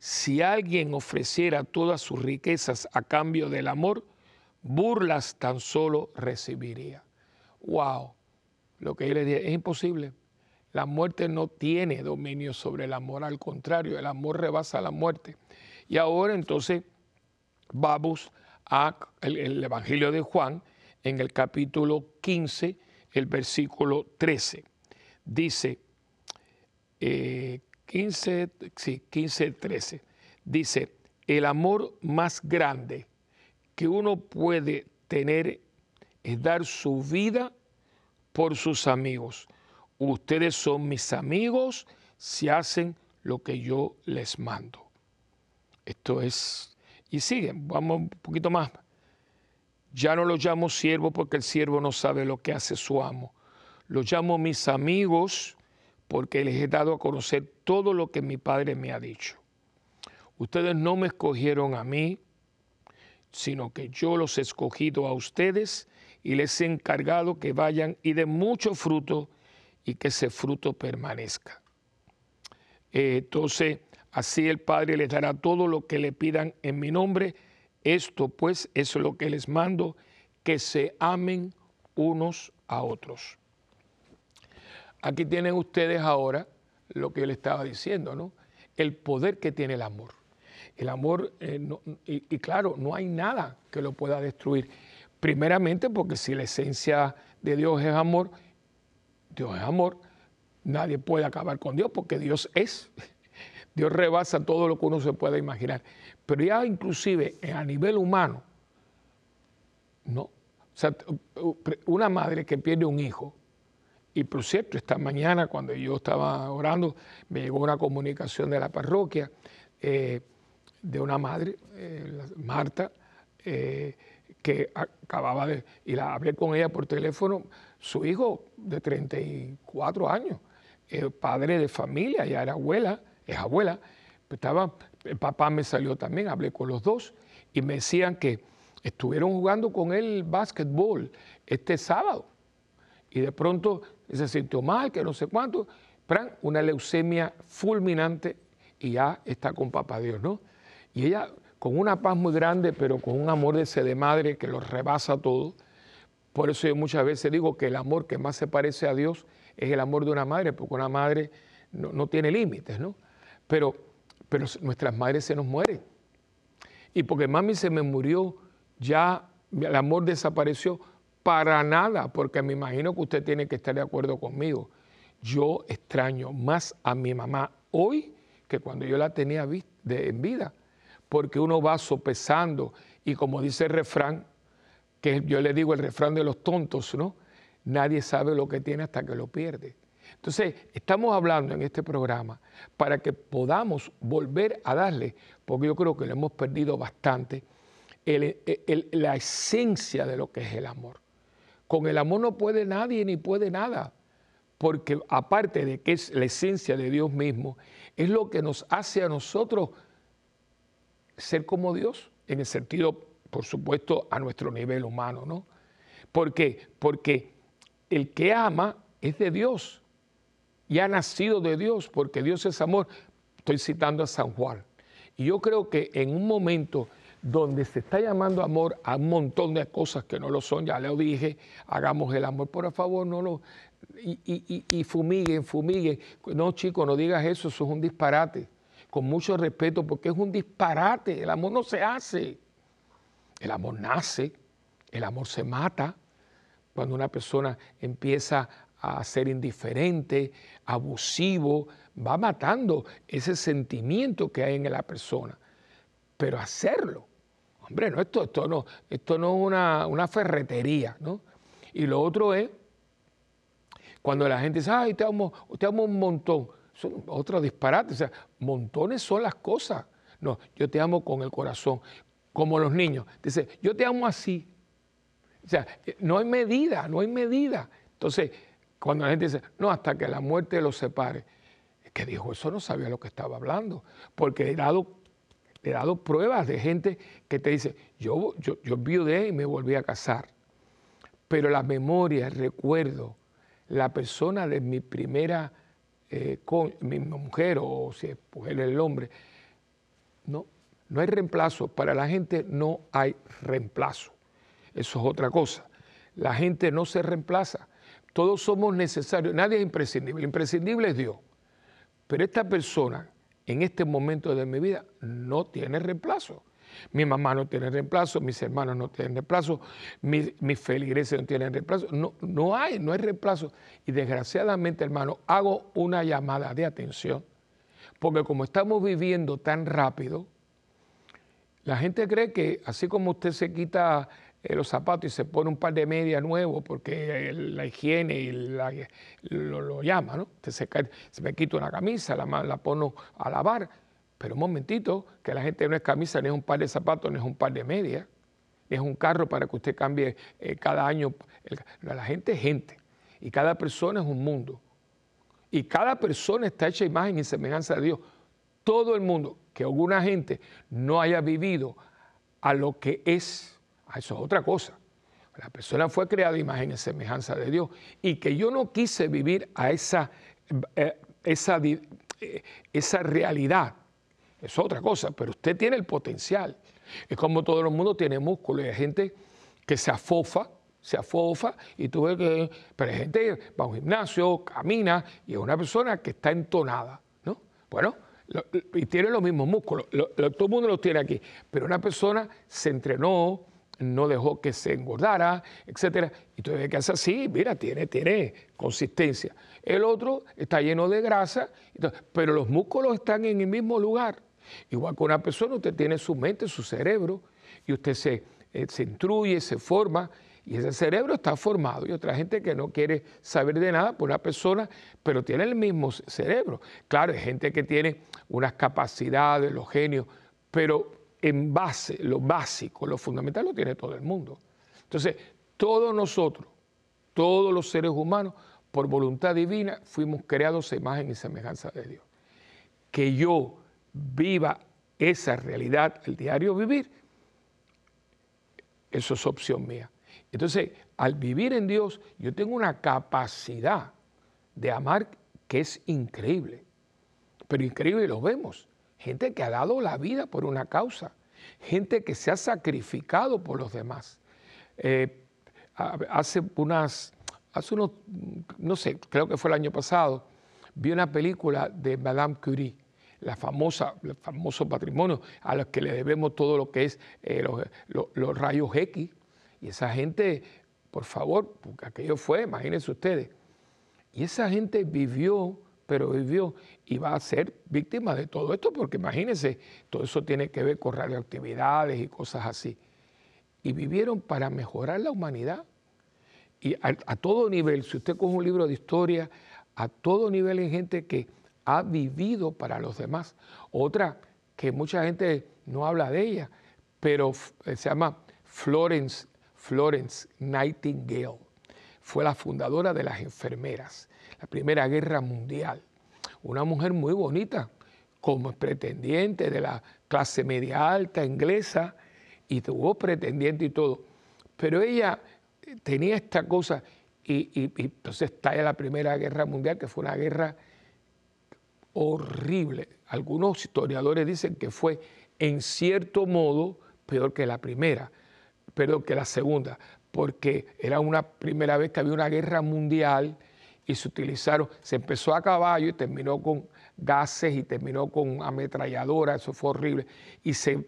Si alguien ofreciera todas sus riquezas a cambio del amor, burlas tan solo recibiría. ¡Wow! Lo que yo le dije es imposible. La muerte no tiene dominio sobre el amor, al contrario, el amor rebasa la muerte. Y ahora entonces vamos al el Evangelio de Juan en el capítulo 15, el versículo 13. Dice, 15, 15, 13, dice, el amor más grande que uno puede tener es dar su vida por sus amigos ustedes son mis amigos si hacen lo que yo les mando. Esto es, y siguen, vamos un poquito más. Ya no los llamo siervos porque el siervo no sabe lo que hace su amo. Los llamo mis amigos porque les he dado a conocer todo lo que mi padre me ha dicho. Ustedes no me escogieron a mí, sino que yo los he escogido a ustedes y les he encargado que vayan y den mucho fruto y que ese fruto permanezca. Eh, entonces, así el Padre les dará todo lo que le pidan en mi nombre. Esto pues es lo que les mando, que se amen unos a otros. Aquí tienen ustedes ahora lo que yo les estaba diciendo, ¿no? El poder que tiene el amor. El amor, eh, y, y, claro, no hay nada que lo pueda destruir. Primeramente porque si la esencia de Dios es amor, Dios es amor, nadie puede acabar con Dios porque Dios es. Dios rebasa todo lo que uno se pueda imaginar. Pero ya inclusive a nivel humano, no. una madre que pierde un hijo, y por cierto, esta mañana cuando yo estaba orando, me llegó una comunicación de la parroquia eh, de una madre, eh, Marta, eh, que acababa de, y la hablé con ella por teléfono, su hijo de 34 años, eh, padre de familia, ya era abuela, es abuela, pues estaba, el papá me salió también, hablé con los dos y me decían que estuvieron jugando con él básquetbol este sábado y de pronto se sintió mal, que no sé cuánto, una leucemia fulminante y ya está con papá Dios, ¿no? Y ella con una paz muy grande, pero con un amor de ese de madre que lo rebasa todo, por eso yo muchas veces digo que el amor que más se parece a Dios es el amor de una madre, porque una madre no, tiene límites, ¿no? Pero, pero nuestras madres se nos mueren. Y porque mami se me murió, ya el amor desapareció para nada, porque me imagino que usted tiene que estar de acuerdo conmigo. Yo extraño más a mi mamá hoy que cuando yo la tenía en vida, porque uno va sopesando y como dice el refrán, que yo le digo el refrán de los tontos, ¿no? Nadie sabe lo que tiene hasta que lo pierde. Entonces, estamos hablando en este programa para que podamos volver a darle, porque yo creo que lo hemos perdido bastante, la esencia de lo que es el amor. Con el amor no puede nadie ni puede nada, porque aparte de que es la esencia de Dios mismo, es lo que nos hace a nosotros ser como Dios, en el sentido por supuesto, a nuestro nivel humano, ¿no? ¿Por qué? Porque el que ama es de Dios y ha nacido de Dios, porque Dios es amor. Estoy citando a San Juan. Y yo creo que en un momento donde se está llamando amor a un montón de cosas que no lo son, ya le dije, hagamos el amor, por favor, no lo... Y, fumiguen, fumiguen. No, chico, no digas eso, eso es un disparate. Con mucho respeto, porque es un disparate, el amor no se hace. El amor nace, el amor se mata. Cuando una persona empieza a ser indiferente, abusivo, va matando ese sentimiento que hay en la persona. Pero hacerlo, hombre, no, esto, esto no, esto no es una, ferretería, ¿no? Y lo otro es cuando la gente dice, ay, te amo, un montón. Son otros disparates, o sea, montones son las cosas. No, yo te amo con el corazón, como los niños. Dice, yo te amo así. O sea, eh, no hay medida, no hay medida. Entonces, cuando la gente dice, no, hasta que la muerte los separe, es que dijo eso no sabía lo que estaba hablando, porque he dado, he dado pruebas de gente que te dice, yo, yo, yo viudé y me volví a casar. Pero la memoria, el recuerdo, la persona de mi primera, eh, con, mi mujer o si es mujer el hombre, no, no hay reemplazo. Para la gente no hay reemplazo. Eso es otra cosa. La gente no se reemplaza. Todos somos necesarios. Nadie es imprescindible. Imprescindible es Dios. Pero esta persona, en este momento de mi vida, no tiene reemplazo. Mi mamá no tiene reemplazo, mis hermanos no tienen reemplazo, mis, feligreses no tienen reemplazo. No, no hay, no hay reemplazo. Y desgraciadamente, hermano, hago una llamada de atención, porque como estamos viviendo tan rápido, la gente cree que así como usted se quita eh, los zapatos y se pone un par de medias nuevos porque la higiene y lo, llama, ¿no? Usted se, se, me quita una camisa, la, la pongo a lavar. Pero un momentito, que la gente no es camisa, ni es un par de zapatos, ni es un par de medias, es un carro para que usted cambie eh, cada año. la gente es gente y cada persona es un mundo. Y cada persona está hecha imagen y semejanza de Dios. Todo el mundo, que alguna gente no haya vivido a lo que es, ah, eso es otra cosa. La persona fue creada imagen y semejanza de Dios y que yo no quise vivir a esa, eh, esa, eh, esa realidad, es otra cosa, pero usted tiene el potencial. Es como todo el mundo tiene músculo y hay gente que se afofa, se afofa y tú ves que, pero hay gente va a un gimnasio, camina y es una persona que está entonada, ¿no? Bueno, y tiene los mismos músculos, todo el mundo los tiene aquí, pero una persona se entrenó, no dejó que se engordara, etcétera, y ves que hace así, mira, tiene, tiene consistencia. El otro está lleno de grasa, pero los músculos están en el mismo lugar. Igual que una persona, usted tiene su mente, su cerebro, y usted se, eh, se intruye, se forma, y ese cerebro está formado. Y otra gente que no quiere saber de nada por una persona, pero tiene el mismo cerebro. Claro, hay gente que tiene unas capacidades, los genios, pero en base, lo básico, lo fundamental lo tiene todo el mundo. Entonces, todos nosotros, todos los seres humanos, por voluntad divina, fuimos creados a imagen y semejanza de Dios. Que yo viva esa realidad el diario vivir, eso es opción mía. Entonces, al vivir en Dios, yo tengo una capacidad de amar que es increíble. Pero increíble lo vemos. Gente que ha dado la vida por una causa. Gente que se ha sacrificado por los demás. Eh, hace unas, hace unos, no sé, creo que fue el año pasado, vi una película de Madame Curie la famosa, el famoso patrimonio a los que le debemos todo lo que es eh, los, rayos X, y esa gente, por favor, porque aquello fue, imagínense ustedes. Y esa gente vivió, pero vivió y va a ser víctima de todo esto, porque imagínense, todo eso tiene que ver con radioactividades y cosas así. Y vivieron para mejorar la humanidad. Y a, a todo nivel, si usted coge un libro de historia, a todo nivel hay gente que ha vivido para los demás. Otra que mucha gente no habla de ella, pero eh, se llama Florence Florence Nightingale fue la fundadora de las enfermeras, la Primera Guerra Mundial. Una mujer muy bonita, como pretendiente de la clase media alta inglesa, y tuvo pretendiente y todo. Pero ella eh, tenía esta cosa, y, entonces está la Primera Guerra Mundial, que fue una guerra horrible. Algunos historiadores dicen que fue, en cierto modo, peor que la primera perdón, que la segunda, porque era una primera vez que había una guerra mundial y se utilizaron, se empezó a caballo y terminó con gases y terminó con ametralladoras, eso fue horrible, y se,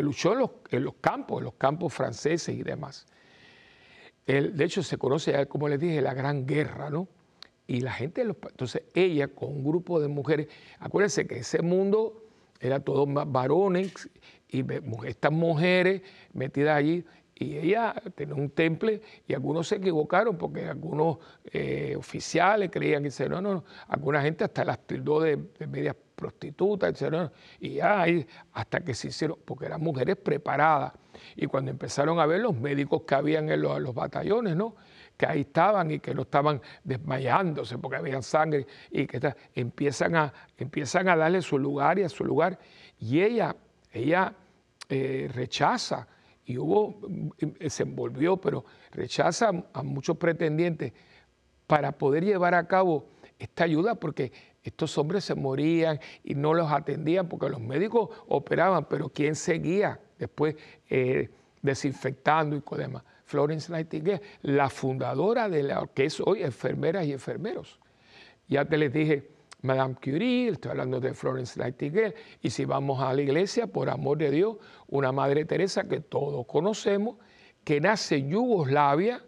luchó en los, campos, en los campos franceses y demás. El, de hecho, se conoce, como les dije, la Gran Guerra, ¿no? Y la gente, los, entonces ella con un grupo de mujeres, acuérdense que ese mundo era todo varones y estas mujeres metidas allí. Y ella tenía un temple y algunos se equivocaron porque algunos eh, oficiales creían que no, no, no, alguna gente hasta las tildó de, medias prostitutas, etc. Y ahí hasta que se hicieron, porque eran mujeres preparadas. Y cuando empezaron a ver los médicos que habían en los, batallones, ¿no? que ahí estaban y que no estaban desmayándose porque había sangre y que empiezan, a, empiezan a darle su lugar y a su lugar. Y ella, ella eh, rechaza, y hubo, mm, eh, se envolvió, pero rechaza a muchos pretendientes para poder llevar a cabo esta ayuda, porque estos hombres se morían y no los atendían, porque los médicos operaban, pero ¿quién seguía después eh, desinfectando y demás? Florence Nightingale, la fundadora de lo que es hoy enfermeras y enfermeros. Ya te les dije, Madame Curie, estoy hablando de Florence Nightingale, y si vamos a la iglesia, por amor de Dios, una Madre Teresa que todos conocemos, que nace en Yugoslavia,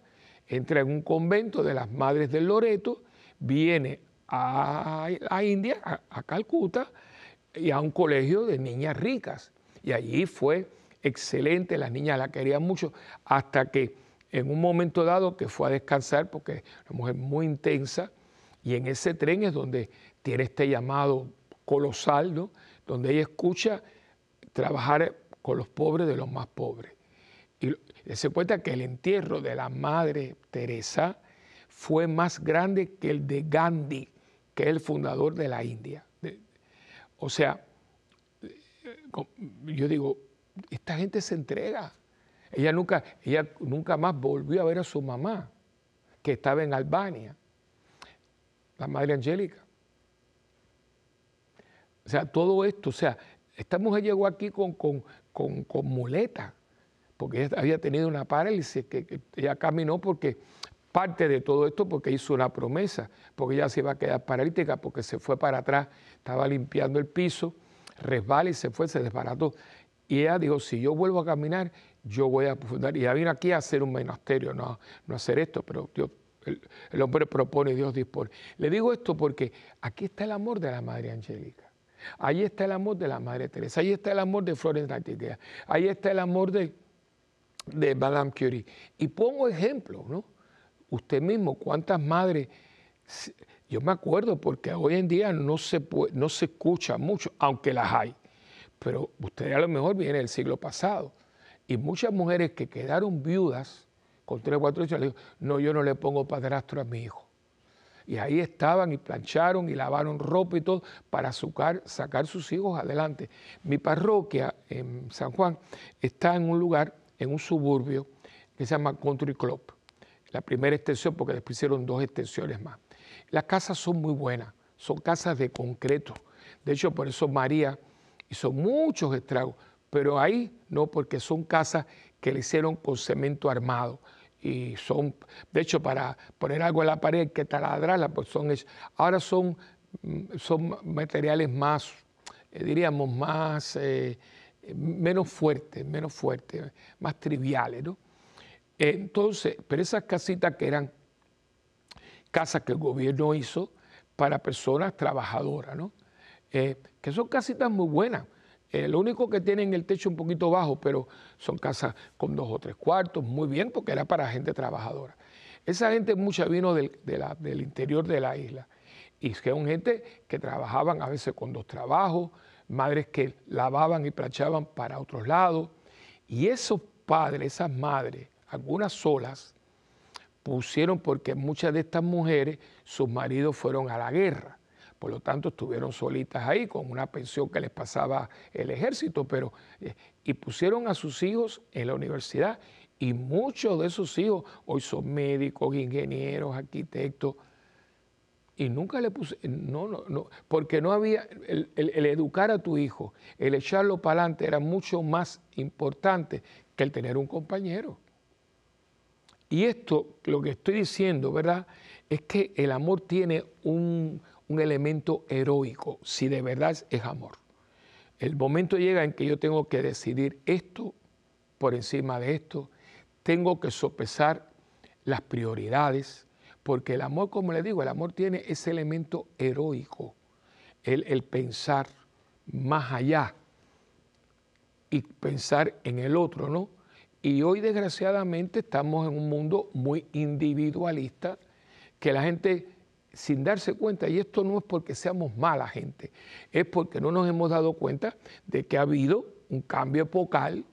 entra en un convento de las Madres del Loreto, viene a, la India, a, Calcuta, y a un colegio de niñas ricas. Y allí fue excelente, las niñas la querían mucho, hasta que en un momento dado que fue a descansar, porque es una mujer muy intensa, y en ese tren es donde tiene este llamado colosal, donde ella escucha trabajar con los pobres de los más pobres. Y se cuenta que el entierro de la Madre Teresa fue más grande que el de Gandhi, que es el fundador de la India. O sea, yo digo, esta gente se entrega. Ella nunca, ella nunca más volvió a ver a su mamá, que estaba en Albania, la Madre Angélica. O sea, todo esto, o sea, esta mujer llegó aquí con, con, muleta, porque ella había tenido una parálisis, que, ella caminó porque parte de todo esto porque hizo una promesa, porque ella se iba a quedar paralítica, porque se fue para atrás, estaba limpiando el piso, resbala y se fue, se desbarató. Y ella dijo, si yo vuelvo a caminar, yo voy a fundar. Y ella vino aquí a hacer un monasterio, no, no hacer esto, pero Dios, el, el hombre propone y Dios dispone. Le digo esto porque aquí está el amor de la Madre Angélica. Ahí está el amor de la Madre Teresa, ahí está el amor de Florence Nightingale, ahí está el amor de, Madame Curie. Y pongo ejemplo, ¿no? Usted mismo, cuántas madres, yo me acuerdo porque hoy en día no se, no se escucha mucho, aunque las hay, pero usted a lo mejor viene del siglo pasado. Y muchas mujeres que quedaron viudas, con tres o cuatro hijos, le digo, no, yo no le pongo padrastro a mi hijo. Y ahí estaban y plancharon y lavaron ropa y todo para sacar, sacar sus hijos adelante. Mi parroquia en San Juan está en un lugar, en un suburbio que se llama Country Club. La primera extensión, porque después hicieron dos extensiones más. Las casas son muy buenas, son casas de concreto. De hecho, por eso María hizo muchos estragos, pero ahí no, porque son casas que le hicieron con cemento armado y son, de hecho, para poner algo en la pared que taladrarla, pues son, ahora son, mm, son materiales más, eh, diríamos, más, eh, menos fuertes, menos fuertes, más triviales, ¿no? Entonces, pero esas casitas que eran casas que el gobierno hizo para personas trabajadoras, ¿no? Eh, que son casitas muy buenas. El eh, único que tienen el techo un poquito bajo, pero son casas con dos o tres cuartos, muy bien, porque era para gente trabajadora. Esa gente mucha vino del, interior de la isla y que son gente que trabajaban a veces con dos trabajos, madres que lavaban y planchaban para otros lados. Y esos padres, esas madres, algunas solas, pusieron porque muchas de estas mujeres, sus maridos fueron a la guerra. Por lo tanto, estuvieron solitas ahí con una pensión que les pasaba el ejército, pero eh, y pusieron a sus hijos en la universidad y muchos de sus hijos hoy son médicos, ingenieros, arquitectos. Y nunca le puse, no, no, no, porque no había, el educar a tu hijo, el echarlo para adelante era mucho más importante que el tener un compañero. Y esto, lo que estoy diciendo, ¿verdad? Es que el amor tiene un, elemento heroico, si de verdad es amor. El momento llega en que yo tengo que decidir esto por encima de esto, tengo que sopesar las prioridades, porque el amor, como le digo, el amor tiene ese elemento heroico, el, el pensar más allá y pensar en el otro, ¿no? Y hoy desgraciadamente estamos en un mundo muy individualista, que la gente sin darse cuenta, y esto no es porque seamos mala gente, es porque no nos hemos dado cuenta de que ha habido un cambio epocal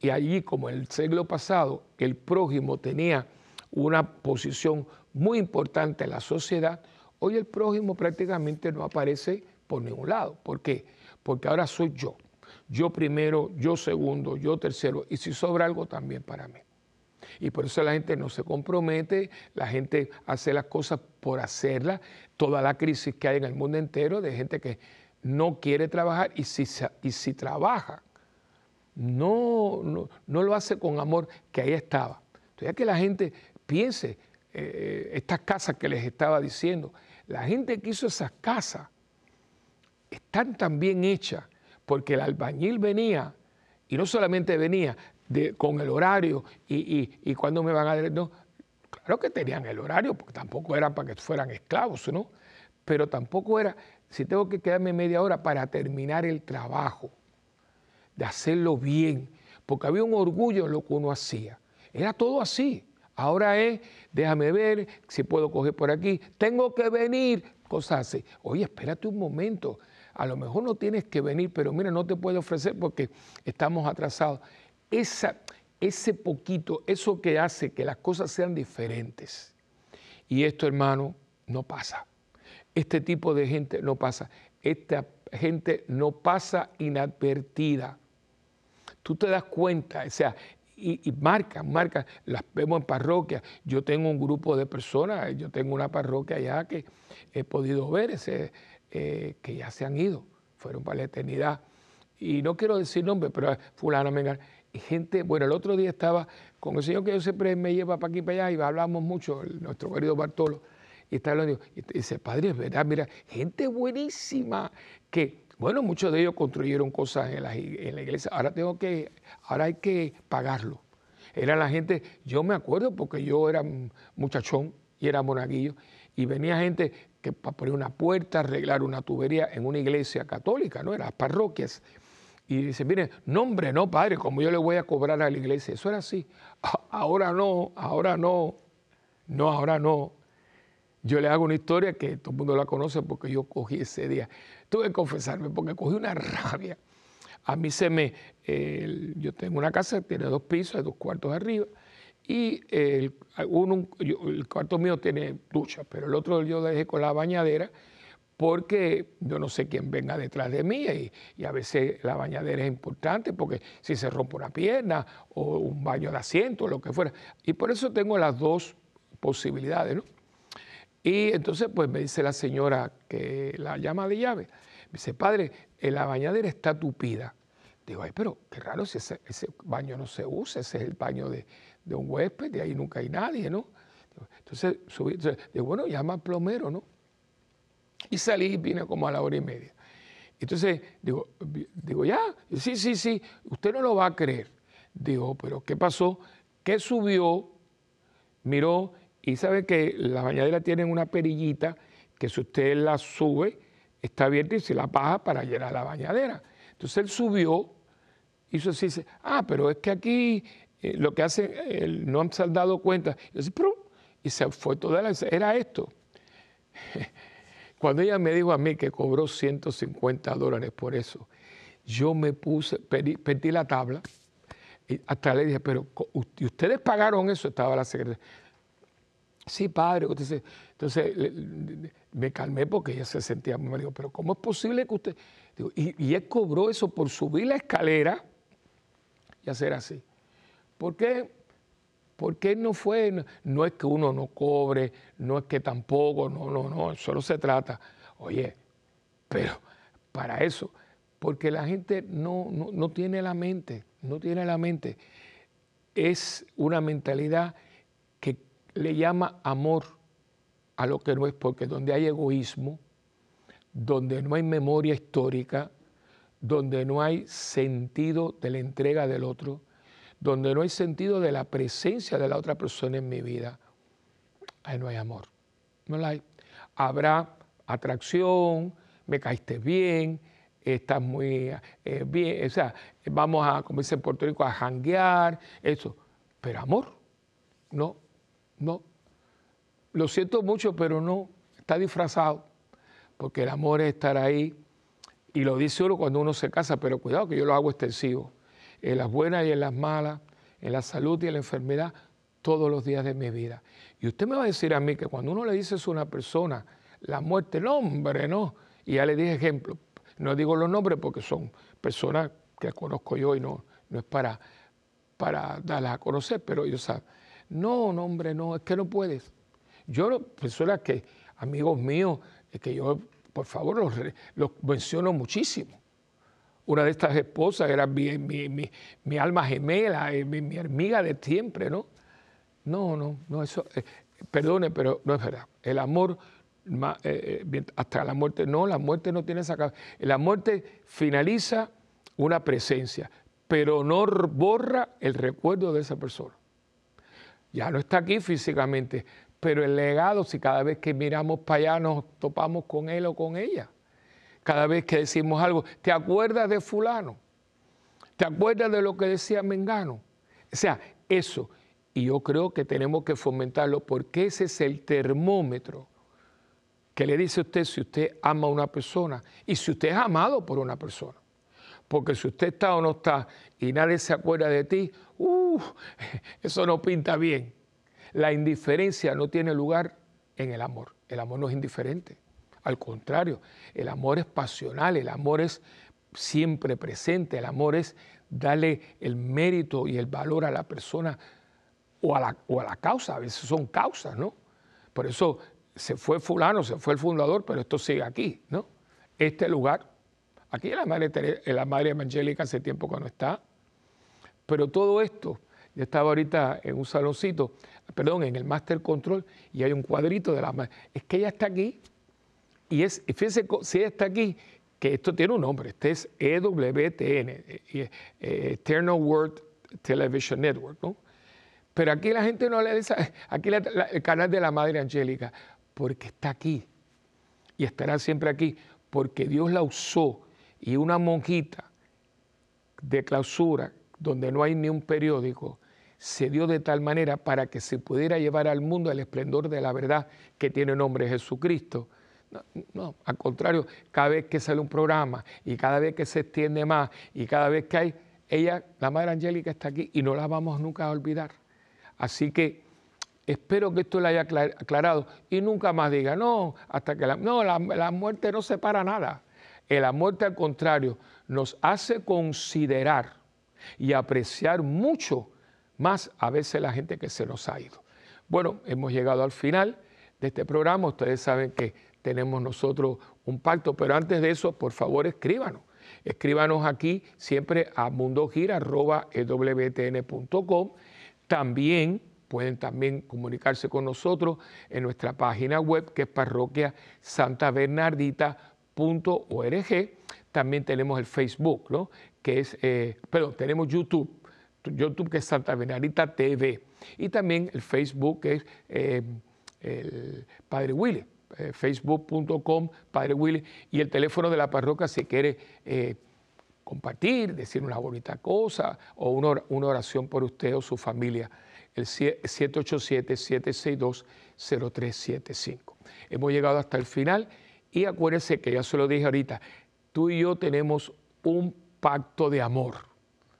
y allí, como en el siglo pasado, el prójimo tenía una posición muy importante en la sociedad, hoy el prójimo prácticamente no aparece por ningún lado. ¿Por qué? Porque ahora soy yo. Yo primero, yo segundo, yo tercero, y si sobra algo también para mí. Y por eso la gente no se compromete, la gente hace las cosas por hacerla, toda la crisis que hay en el mundo entero de gente que no quiere trabajar y si, y si trabaja, no, no, lo hace con amor que ahí estaba. Entonces ya que la gente piense, eh, estas casas que les estaba diciendo, la gente que hizo esas casas están tan bien hechas porque el albañil venía y no solamente venía de, con el horario y, y, cuándo me van a... Claro que tenían el horario, porque tampoco era para que fueran esclavos, ¿no? Pero tampoco era, si tengo que quedarme media hora para terminar el trabajo, de hacerlo bien, porque había un orgullo en lo que uno hacía. Era todo así. Ahora es, déjame ver si puedo coger por aquí, tengo que venir, cosas así. Oye, espérate un momento, a lo mejor no tienes que venir, pero mira, no te puedo ofrecer porque estamos atrasados. Esa, ese poquito, eso que hace que las cosas sean diferentes. Y esto, hermano, no pasa. Este tipo de gente no pasa. Esta gente no pasa inadvertida. Tú te das cuenta, o sea, y, y marcan, marcan, las vemos en parroquias. Yo tengo un grupo de personas, yo tengo una parroquia allá que he podido ver, ese, eh, que ya se han ido, fueron para la eternidad. Y no quiero decir nombre, pero ah, fulano, venga gente, bueno, el otro día estaba con el señor que yo siempre me lleva para aquí para allá y hablamos mucho, nuestro querido Bartolo, y está hablando, y este, dice, padre, es verdad, mira, gente buenísima que, bueno, muchos de ellos construyeron cosas en la, iglesia, ahora tengo que, ahora hay que pagarlo. Era la gente, yo me acuerdo porque yo era muchachón y era monaguillo, y venía gente que para poner una puerta, arreglar una tubería en una iglesia católica, ¿no? Eran parroquias. Y dice, mire, nombre hombre, no padre, como yo le voy a cobrar a la iglesia. Eso era así. Ah, ahora no, ahora no, no, ahora no. Yo le hago una historia que todo el mundo la conoce porque yo cogí ese día. Tuve que confesarme porque cogí una rabia. A mí se me, yo tengo una casa tiene dos pisos, hay dos cuartos arriba, y el, uno, el cuarto mío tiene ducha, pero el otro yo dejé con la bañadera porque yo no sé quién venga detrás de mí y, a veces la bañadera es importante porque si se rompe una pierna o un baño de asiento, o lo que fuera. Y por eso tengo las dos posibilidades, ¿no? Y entonces pues me dice la señora que la llama de llave, me dice, padre, eh, la bañadera está tupida. Digo, ay, pero qué raro si ese, baño no se usa, ese es el baño de, un huésped, de ahí nunca hay nadie, ¿no? Entonces, subí, digo, bueno, llama al plomero, ¿no? y salí, y vine como a la hora y media. Entonces, digo, ya, sí, sí, sí, usted no lo va a creer. Digo, pero ¿qué pasó? Que subió, miró y sabe que la bañadera tiene una perillita que si usted la sube, está abierta y se la paja para llenar la bañadera. Entonces él subió, hizo así, dice, ah, pero es que aquí eh, lo que hacen, no han dado cuenta. Y, y se fue toda la... Era esto. Cuando ella me dijo a mí que cobró 150 dólares por eso, yo me puse, pedí, la tabla, hasta le dije, pero ¿ustedes pagaron eso? Estaba la secretaria. Sí, padre. Entonces, entonces me calmé porque ella se sentía muy mal. Me pero ¿cómo es posible que usted...? y, él cobró eso por subir la escalera y hacer así. ¿Por qué...? porque no fue, no es que uno no cobre, no es que tampoco, no, no, no, solo se trata, oye, pero para eso, porque la gente no, no tiene la mente, no tiene la mente. Es una mentalidad que le llama amor a lo que no es, porque donde hay egoísmo, donde no hay memoria histórica, donde no hay sentido de la entrega del otro, donde no hay sentido de la presencia de la otra persona en mi vida, ahí no hay amor. No la hay. Habrá atracción, me caíste bien, estás muy eh, bien, o sea, vamos a, como dicen en Puerto Rico, a janguear, eso. Pero amor, no, no. Lo siento mucho, pero no, está disfrazado, porque el amor es estar ahí, y lo dice uno cuando uno se casa, pero cuidado que yo lo hago extensivo en las buenas y en las malas, en la salud y en la enfermedad, todos los días de mi vida. Y usted me va a decir a mí que cuando uno le dice a una persona la muerte, el hombre, no. Y ya le dije ejemplo, no digo los nombres porque son personas que conozco yo y no, no es para, para darlas a conocer, pero ellos saben. No, no, hombre, no, es que no puedes. Yo, personas que, amigos míos, que yo, por favor, los menciono muchísimo una de estas esposas era mi, alma gemela, eh, mi, amiga de siempre, ¿no? No, no, no, eso, eh, perdone, pero no es verdad. El amor eh, hasta la muerte. No, la muerte no tiene esa La muerte finaliza una presencia, pero no borra el recuerdo de esa persona. Ya no está aquí físicamente, pero el legado, si cada vez que miramos para allá nos topamos con él o con ella cada vez que decimos algo. ¿Te acuerdas de fulano? ¿Te acuerdas de lo que decía Mengano? O sea, eso. Y yo creo que tenemos que fomentarlo porque ese es el termómetro que le dice a usted si usted ama a una persona y si usted es amado por una persona. Porque si usted está o no está y nadie se acuerda de ti, uh, eso no pinta bien. La indiferencia no tiene lugar en el amor. El amor no es indiferente. Al contrario, el amor es pasional, el amor es siempre presente, el amor es darle el mérito y el valor a la persona o a la, o la causa, a veces son causas, ¿no? Por eso se fue fulano, se fue el fundador, pero esto sigue aquí, ¿no? Este lugar, aquí la madre, la madre evangélica hace tiempo que no está, pero todo esto, yo estaba ahorita en un saloncito, perdón, en el Master Control, y hay un cuadrito de la madre, es que ella está aquí, y es, fíjense si está aquí, que esto tiene un nombre, este es EWTN, Eternal eh, World Television Network, ¿no? Pero aquí la gente no le dice, aquí el canal de la Madre Angélica, porque está aquí y estará siempre aquí, porque Dios la usó y una monjita de clausura, donde no hay ni un periódico, se dio de tal manera para que se pudiera llevar al mundo el esplendor de la verdad que tiene nombre Jesucristo no, al contrario, cada vez que sale un programa y cada vez que se extiende más y cada vez que hay, ella, la Madre Angélica está aquí y no la vamos nunca a olvidar. Así que espero que esto le haya aclarado y nunca más diga, no, hasta que la, no, la, muerte no se para nada. La muerte, al contrario, nos hace considerar y apreciar mucho más a veces la gente que se nos ha ido. Bueno, hemos llegado al final de este programa. Ustedes saben que tenemos nosotros un pacto. Pero antes de eso, por favor, escríbanos. Escríbanos aquí siempre a mundogir.com. E también pueden también comunicarse con nosotros en nuestra página web que es parroquiasantabernardita.org. También tenemos el Facebook, ¿no? que es, eh, perdón, tenemos YouTube, YouTube que es Santa Bernardita TV, y también el Facebook que es eh, el Padre Willy. Eh, facebook.com, Padre Willy, y el teléfono de la parroquia si quiere eh, compartir, decir una bonita cosa o una, una oración por usted o su familia, el 787-762-0375. Hemos llegado hasta el final y acuérdense que ya se lo dije ahorita, tú y yo tenemos un pacto de amor,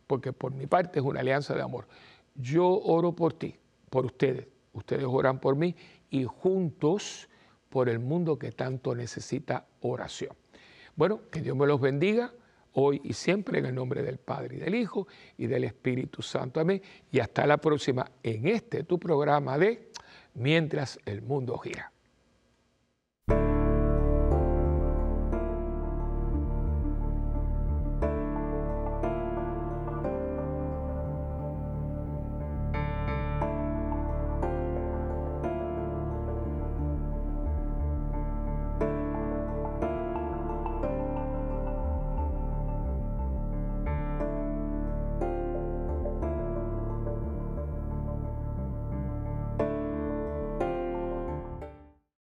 porque por mi parte es una alianza de amor. Yo oro por ti, por ustedes, ustedes oran por mí y juntos por el mundo que tanto necesita oración. Bueno, que Dios me los bendiga hoy y siempre en el nombre del Padre y del Hijo y del Espíritu Santo. Amén. Y hasta la próxima en este tu programa de Mientras el mundo gira.